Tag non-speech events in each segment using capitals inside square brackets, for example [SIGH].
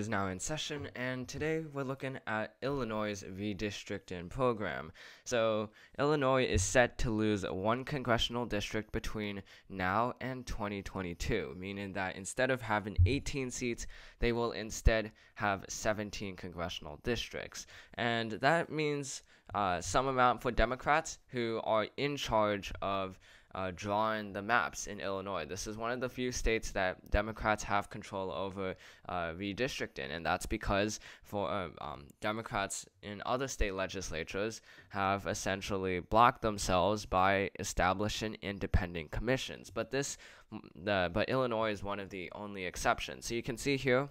is now in session, and today we're looking at Illinois' redistricting program. So, Illinois is set to lose one congressional district between now and 2022, meaning that instead of having 18 seats, they will instead have 17 congressional districts. And that means uh, some amount for Democrats who are in charge of uh, the maps in Illinois. This is one of the few states that Democrats have control over uh, redistricting, and that's because for uh, um, Democrats in other state legislatures have essentially blocked themselves by establishing independent commissions. But this, the but Illinois is one of the only exceptions. So you can see here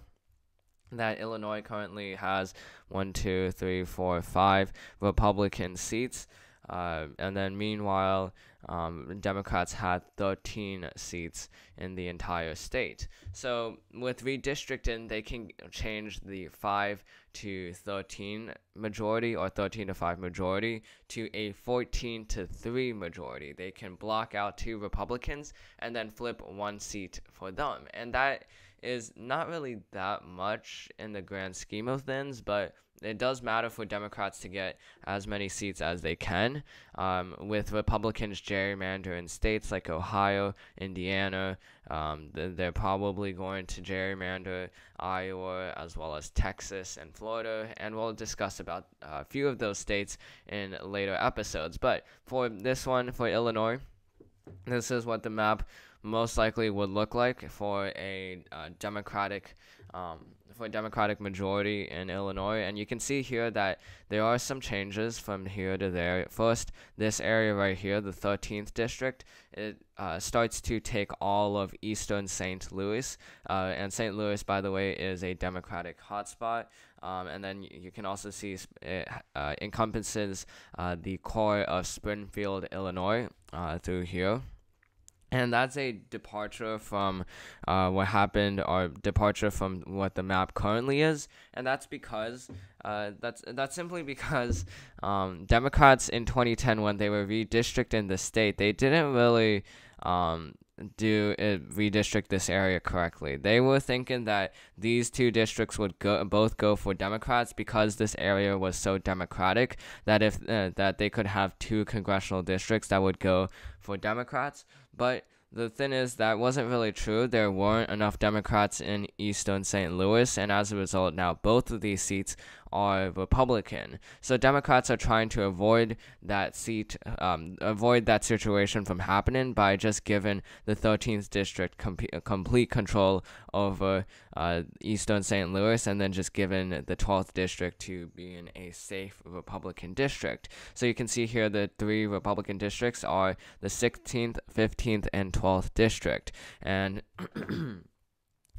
that Illinois currently has one, two, three, four, five Republican seats. Uh, and then meanwhile, um, Democrats had 13 seats in the entire state. So with redistricting, they can change the 5 to 13 majority or 13 to 5 majority to a 14 to 3 majority. They can block out two Republicans and then flip one seat for them. And that is not really that much in the grand scheme of things, but it does matter for Democrats to get as many seats as they can. Um, with Republicans gerrymandering states like Ohio, Indiana, um, they're probably going to gerrymander Iowa as well as Texas and Florida, and we'll discuss about uh, a few of those states in later episodes. But for this one, for Illinois, this is what the map most likely would look like for a uh, Democratic um, for Democratic majority in Illinois, and you can see here that there are some changes from here to there. First, this area right here, the 13th district, it uh, starts to take all of eastern St. Louis, uh, and St. Louis, by the way, is a Democratic hotspot. Um, and then you can also see it uh, encompasses uh, the core of Springfield, Illinois, uh, through here and that's a departure from uh, what happened or departure from what the map currently is and that's because uh, that's that's simply because um, Democrats in 2010 when they were redistricting the state they didn't really um, do it, redistrict this area correctly. They were thinking that these two districts would go, both go for Democrats because this area was so Democratic that if uh, that they could have two congressional districts that would go for Democrats. But the thing is that wasn't really true. There weren't enough Democrats in Easton St. Louis, and as a result, now both of these seats are Republican. So Democrats are trying to avoid that seat, um, avoid that situation from happening by just giving the 13th district com- complete control over uh, Eastern St. Louis, and then just giving the 12th district to being a safe Republican district. So you can see here the three Republican districts are the 16th, 15th, and 12th district, and [CLEARS THROAT]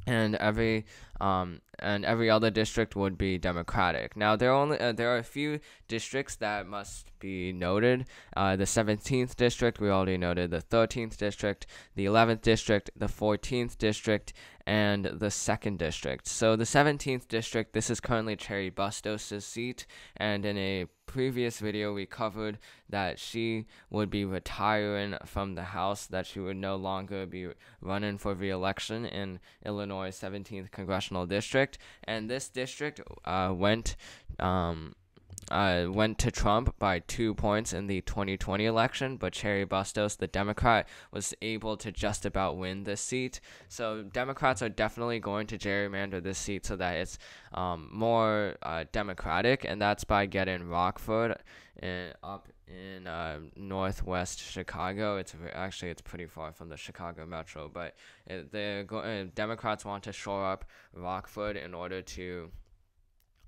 and every um, and every other district would be Democratic. Now there are only uh, there are a few districts that must be noted. Uh, the 17th district, we already noted, the 13th district, the 11th district, the 14th district, and the 2nd district. So the 17th district, this is currently Cherry Bustos' seat, and in a previous video we covered that she would be retiring from the House, that she would no longer be running for re-election in Illinois' 17th congressional district, and this district uh, went um, uh, went to Trump by two points in the 2020 election, but Cherry Bustos, the Democrat, was able to just about win this seat. So Democrats are definitely going to gerrymander this seat so that it's um, more uh, Democratic, and that's by getting Rockford in, uh, up in uh, northwest Chicago. It's actually it's pretty far from the Chicago metro, but uh, the uh, Democrats want to shore up Rockford in order to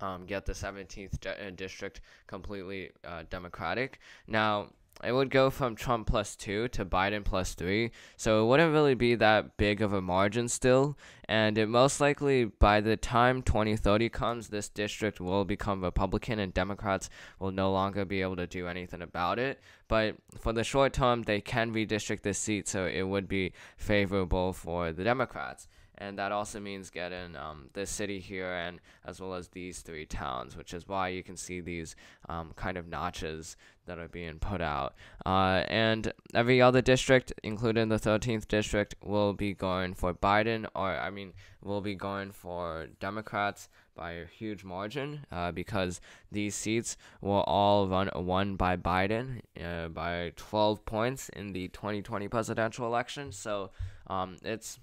um, get the 17th di- uh, district completely uh, Democratic. Now, it would go from Trump plus two to Biden plus three, so it wouldn't really be that big of a margin still. And it most likely, by the time 2030 comes, this district will become Republican and Democrats will no longer be able to do anything about it. But for the short term, they can redistrict this seat, so it would be favorable for the Democrats and that also means getting um, this city here and as well as these three towns, which is why you can see these um, kind of notches that are being put out. Uh, and every other district, including the 13th district, will be going for Biden, or I mean, will be going for Democrats by a huge margin uh, because these seats were all run, won by Biden uh, by 12 points in the 2020 presidential election. So um, it's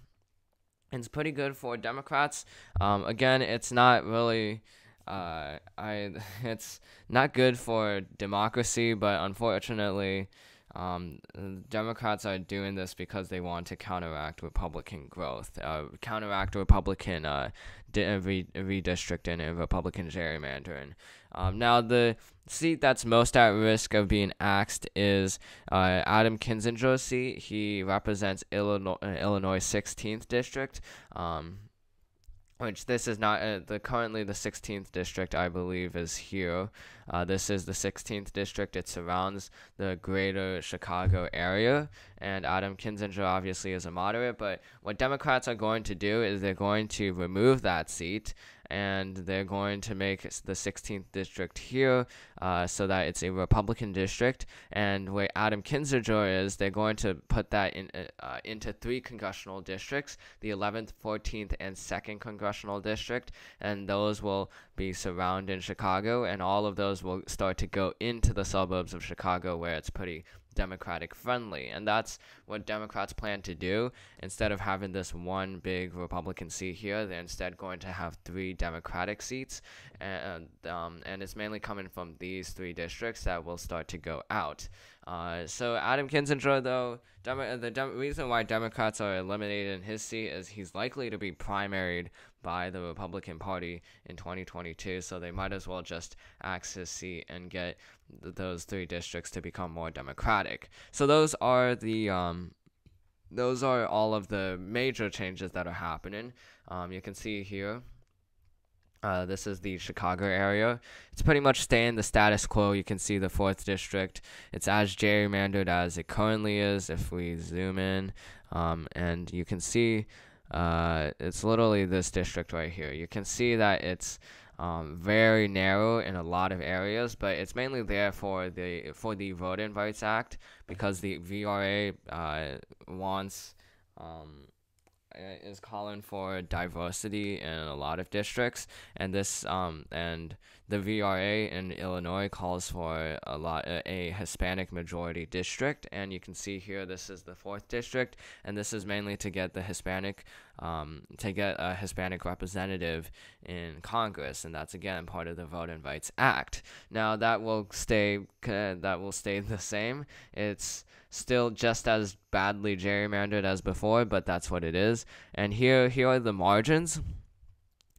it's pretty good for Democrats. Um, again, it's not really. Uh, I [LAUGHS] it's not good for democracy, but unfortunately, um, Democrats are doing this because they want to counteract Republican growth, uh, counteract Republican uh, di- re- redistricting and Republican gerrymandering. Um, now, the seat that's most at risk of being axed is uh, Adam Kinzinger's seat. He represents Illinois, Illinois 16th district. Um, which this is not uh, the currently the 16th district I believe is here. Uh, this is the 16th district. It surrounds the greater Chicago area, and Adam Kinzinger obviously is a moderate. But what Democrats are going to do is they're going to remove that seat and they're going to make the 16th district here uh, so that it's a Republican district. And where Adam Kinzinger is, they're going to put that in, uh, uh into three congressional districts the 11th, 14th, and 2nd congressional district. And those will be surrounded Chicago, and all of those will start to go into the suburbs of Chicago where it's pretty Democratic friendly. And that's what Democrats plan to do. Instead of having this one big Republican seat here, they're instead going to have three Democratic seats. And, um, and it's mainly coming from these three districts that will start to go out. Uh, so Adam Kinzinger, though, the Dem- reason why Democrats are eliminated in his seat is he's likely to be primaried by the Republican Party in 2022. So they might as well just axe his seat and get th- those three districts to become more Democratic. So those are the um, those are all of the major changes that are happening. Um, you can see here uh, this is the Chicago area. It's pretty much staying the status quo. You can see the 4th District. It's as gerrymandered as it currently is if we zoom in. Um, and you can see uh, it's literally this district right here. You can see that it's um, very narrow in a lot of areas, but it's mainly there for the for the Voting Rights Act because the VRA uh, wants um, uh, is calling for diversity in a lot of districts, and this um and the VRA in Illinois calls for a lot a Hispanic majority district, and you can see here this is the fourth district, and this is mainly to get the Hispanic um, to get a Hispanic representative in Congress, and that's again part of the Vote and Rights Act. Now that will stay that will stay the same. It's still just as badly gerrymandered as before, but that's what it is. And here here are the margins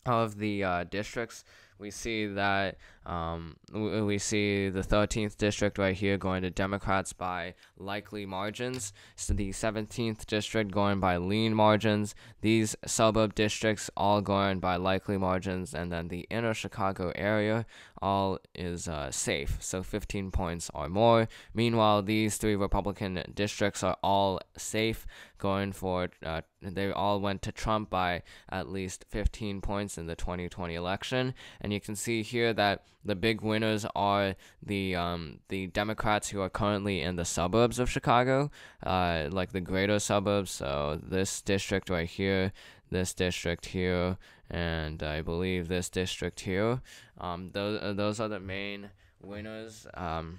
of the uh, districts we see that um, we see the 13th district right here going to Democrats by likely margins, so the 17th district going by lean margins, these suburb districts all going by likely margins, and then the inner Chicago area all is uh, safe, so 15 points or more. Meanwhile, these three Republican districts are all safe, going for uh, they all went to Trump by at least 15 points in the 2020 election, and you can see here that the big winners are the um, the Democrats who are currently in the suburbs of Chicago, uh, like the greater suburbs. So this district right here, this district here, and I believe this district here. Um, those uh, those are the main winners. Um,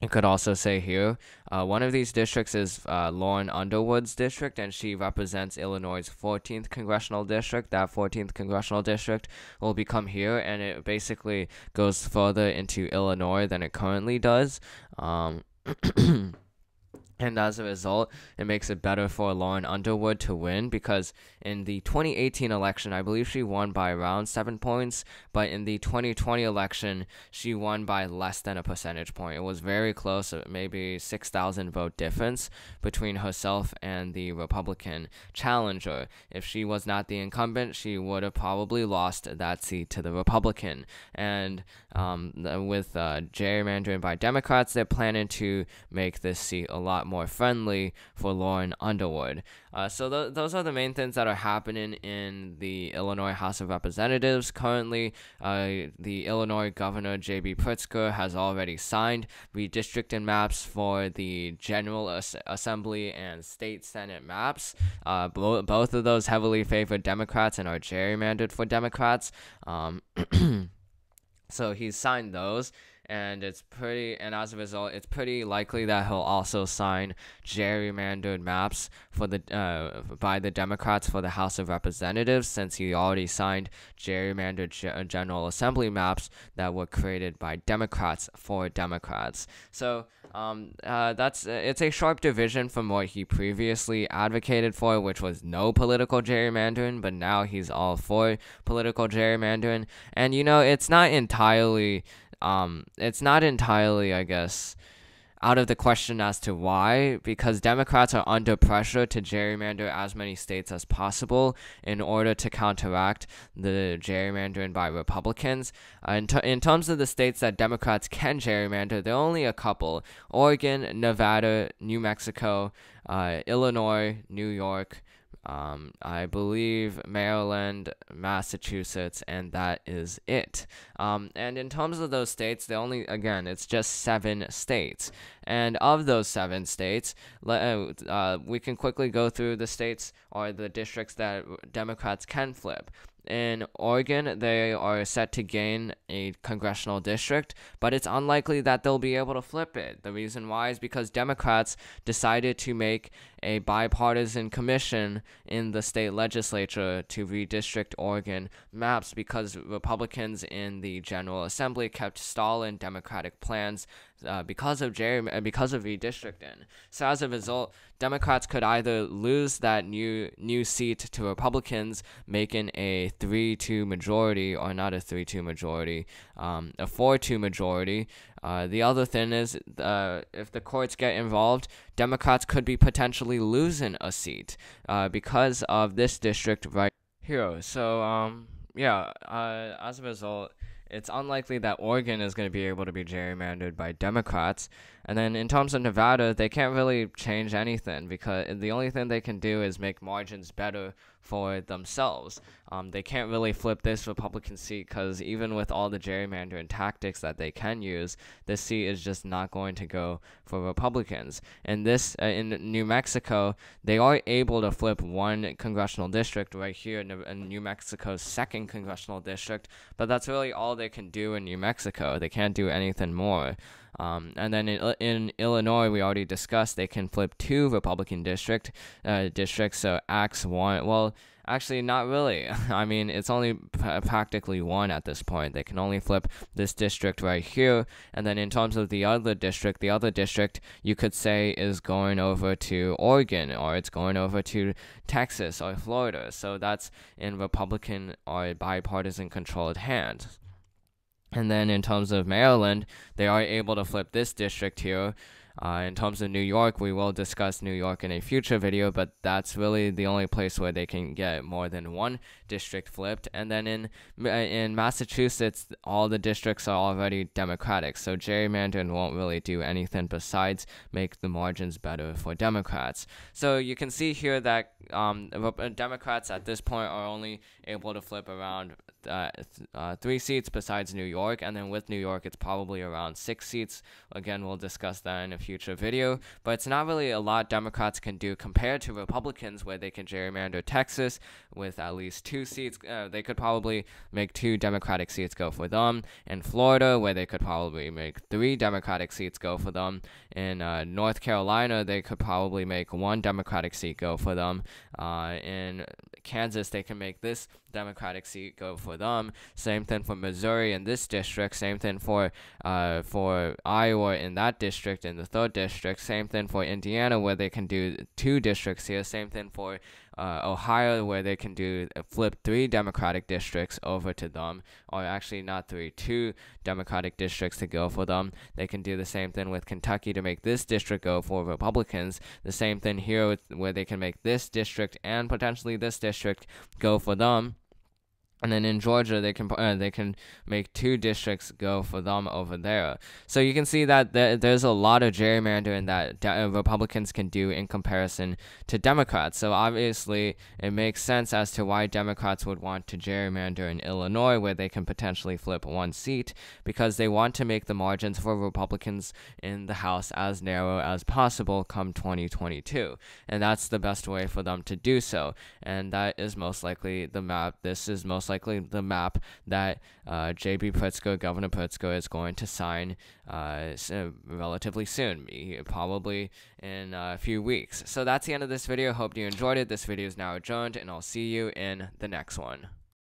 you could also say here, uh, one of these districts is uh, Lauren Underwood's district, and she represents Illinois' 14th congressional district. That 14th congressional district will become here, and it basically goes further into Illinois than it currently does. Um, [CLEARS THROAT] And as a result, it makes it better for Lauren Underwood to win because in the 2018 election, I believe she won by around seven points, but in the 2020 election, she won by less than a percentage point. It was very close, uh, maybe 6,000 vote difference between herself and the Republican challenger. If she was not the incumbent, she would have probably lost that seat to the Republican. And um, with uh, gerrymandering by Democrats, they're planning to make this seat a lot more friendly for Lauren Underwood. Uh, so th- those are the main things that are happening in the Illinois House of Representatives currently. Uh, the Illinois Governor J.B. Pritzker has already signed redistricting maps for the General As- Assembly and State Senate maps. Uh, bo- both of those heavily favor Democrats and are gerrymandered for Democrats. Um, [CLEARS THROAT] so he's signed those and it's pretty and as a result it's pretty likely that he'll also sign gerrymandered maps for the uh, by the democrats for the house of representatives since he already signed gerrymandered G- uh, general assembly maps that were created by democrats for democrats so um, uh, that's uh, it's a sharp division from what he previously advocated for which was no political gerrymandering but now he's all for political gerrymandering and you know it's not entirely um, it's not entirely, I guess, out of the question as to why, because Democrats are under pressure to gerrymander as many states as possible in order to counteract the gerrymandering by Republicans. Uh, in, ter- in terms of the states that Democrats can gerrymander, there are only a couple Oregon, Nevada, New Mexico, uh, Illinois, New York um, I believe Maryland, Massachusetts, and that is it. Um, and in terms of those states, they only, again, it's just seven states. And of those seven states, uh, uh, we can quickly go through the states or the districts that Democrats can flip. In Oregon, they are set to gain a congressional district, but it's unlikely that they'll be able to flip it. The reason why is because Democrats decided to make a bipartisan commission in the state legislature to redistrict Oregon maps because Republicans in the General Assembly kept stalling Democratic plans uh, because of Jerry, uh, because of redistricting. So as a result, Democrats could either lose that new new seat to Republicans, making a three-two majority or not a three-two majority, um, a four-two majority. Uh, the other thing is, uh, if the courts get involved, Democrats could be potentially losing a seat uh, because of this district right here. So um, yeah, as a result it's unlikely that Oregon is going to be able to be gerrymandered by Democrats. And then in Thompson, Nevada, they can't really change anything because the only thing they can do is make margins better for themselves. Um, they can't really flip this Republican seat because even with all the gerrymandering tactics that they can use, this seat is just not going to go for Republicans. And this uh, in New Mexico, they are able to flip one congressional district right here in, in New Mexico's second congressional district, but that's really all they can do in New Mexico. They can't do anything more. Um, and then in, in, Illinois, we already discussed they can flip two Republican district uh, districts. So Acts one, well, actually not really. [LAUGHS] I mean, it's only practically one at this point. They can only flip this district right here, and then in terms of the other district, the other district you could say is going over to Oregon or it's going over to Texas or Florida. So that's in Republican or bipartisan controlled hands. And then in terms of Maryland, they are able to flip this district here. Uh, in terms of New York, we will discuss New York in a future video, but that's really the only place where they can get more than one district flipped. And then in in Massachusetts, all the districts are already Democratic, so gerrymandering won't really do anything besides make the margins better for Democrats. So you can see here that um, Democrats at this point are only able to flip around uh, uh, three seats besides New York, and then with New York, it's probably around six seats. Again, we'll discuss that in a future video. But it's not really a lot Democrats can do compared to Republicans, where they can gerrymander Texas with at least two seats. Uh, they could probably make two Democratic seats go for them. In Florida, where they could probably make three Democratic seats go for them. In uh, North Carolina, they could probably make one Democratic seat go for them. Uh, in Kansas, they can make this Democratic seat go for them. Same thing for Missouri in this district. Same thing for uh, for Iowa in that district in the third district. Same thing for Indiana where they can do two districts here. Same thing for uh, Ohio, where they can do uh, flip three Democratic districts over to them, or actually not three, two Democratic districts to go for them. They can do the same thing with Kentucky to make this district go for Republicans. The same thing here with, where they can make this district and potentially this district go for them and then in Georgia they can uh, they can make two districts go for them over there. So you can see that there's a lot of gerrymandering that de- uh, Republicans can do in comparison to Democrats. So obviously it makes sense as to why Democrats would want to gerrymander in Illinois where they can potentially flip one seat because they want to make the margins for Republicans in the House as narrow as possible come 2022. And that's the best way for them to do so. And that is most likely the map this is most likely the map that uh, J.B. Pritzker, Governor Pritzker, is going to sign uh, uh relatively soon, probably in uh, a few weeks. So that's the end of this video. Hope you enjoyed it. This video is now adjourned, and I'll see you in the next one.